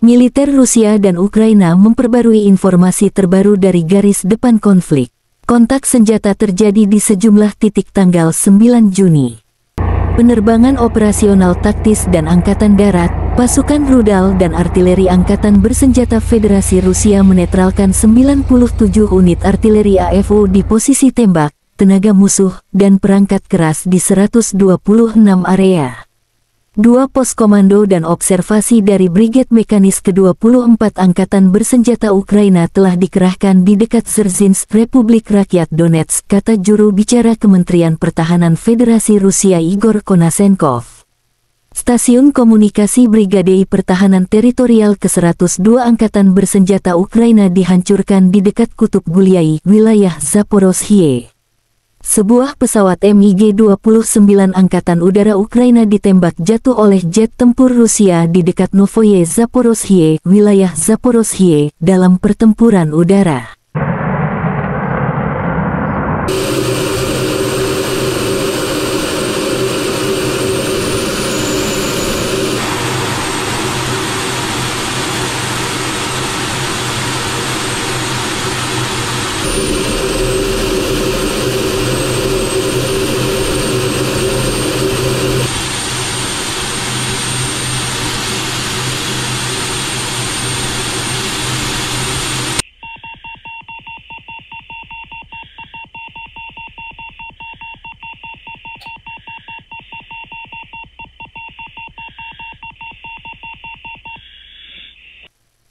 Militer Rusia dan Ukraina memperbarui informasi terbaru dari garis depan konflik. Kontak senjata terjadi di sejumlah titik tanggal 9 Juni. Penerbangan operasional taktis dan angkatan darat, pasukan rudal dan artileri angkatan bersenjata Federasi Rusia menetralkan 97 unit artileri AFO di posisi tembak, tenaga musuh, dan perangkat keras di 126 area dua pos komando dan observasi dari Brigade Mekanis ke-24 Angkatan Bersenjata Ukraina telah dikerahkan di dekat Zerzins, Republik Rakyat Donetsk, kata juru bicara Kementerian Pertahanan Federasi Rusia Igor Konasenkov. Stasiun Komunikasi Brigade Pertahanan Teritorial ke-102 Angkatan Bersenjata Ukraina dihancurkan di dekat Kutub Guliai, wilayah Zaporozhye. Sebuah pesawat MiG-29 Angkatan Udara Ukraina ditembak jatuh oleh jet tempur Rusia di dekat Novoye Zaporozhye, wilayah Zaporozhye, dalam pertempuran udara.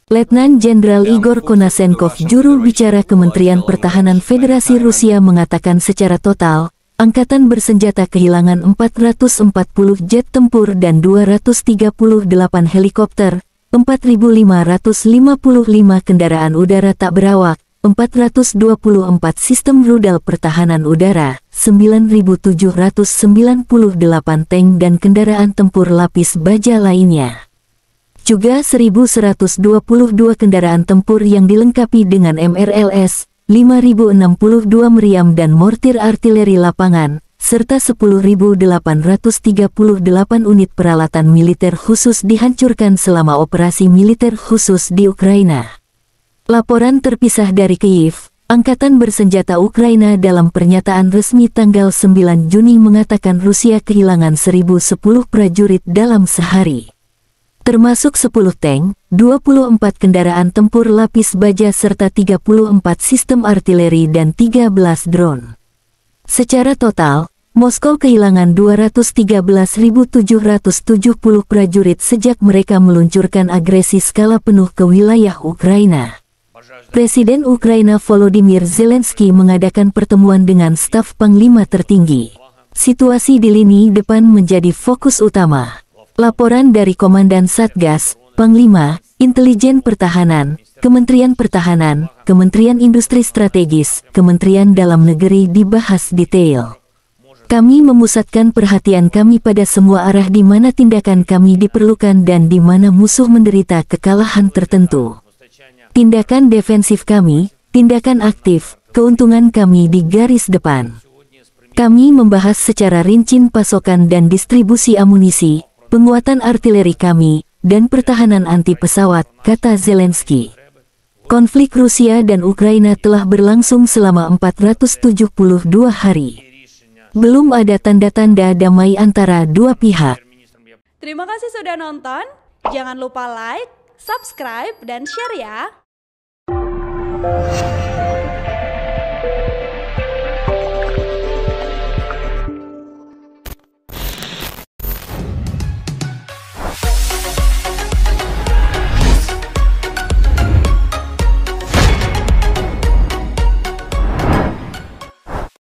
Letnan Jenderal Igor Konasenkov, juru bicara Kementerian Pertahanan Federasi Rusia mengatakan secara total, angkatan bersenjata kehilangan 440 jet tempur dan 238 helikopter, 4.555 kendaraan udara tak berawak, 424 sistem rudal pertahanan udara, 9.798 tank dan kendaraan tempur lapis baja lainnya juga 1.122 kendaraan tempur yang dilengkapi dengan MRLS, 5.062 meriam dan mortir artileri lapangan, serta 10.838 unit peralatan militer khusus dihancurkan selama operasi militer khusus di Ukraina. Laporan terpisah dari Kiev, Angkatan Bersenjata Ukraina dalam pernyataan resmi tanggal 9 Juni mengatakan Rusia kehilangan 1.010 prajurit dalam sehari termasuk 10 tank, 24 kendaraan tempur lapis baja serta 34 sistem artileri dan 13 drone. Secara total, Moskow kehilangan 213.770 prajurit sejak mereka meluncurkan agresi skala penuh ke wilayah Ukraina. Presiden Ukraina Volodymyr Zelensky mengadakan pertemuan dengan staf panglima tertinggi. Situasi di lini depan menjadi fokus utama. Laporan dari Komandan Satgas, Panglima, Intelijen Pertahanan, Kementerian Pertahanan, Kementerian Industri Strategis, Kementerian Dalam Negeri dibahas detail. Kami memusatkan perhatian kami pada semua arah di mana tindakan kami diperlukan dan di mana musuh menderita kekalahan tertentu. Tindakan defensif kami, tindakan aktif, keuntungan kami di garis depan. Kami membahas secara rinci pasokan dan distribusi amunisi, penguatan artileri kami, dan pertahanan anti pesawat, kata Zelensky. Konflik Rusia dan Ukraina telah berlangsung selama 472 hari. Belum ada tanda-tanda damai antara dua pihak. Terima kasih sudah nonton. Jangan lupa like, subscribe, dan share ya.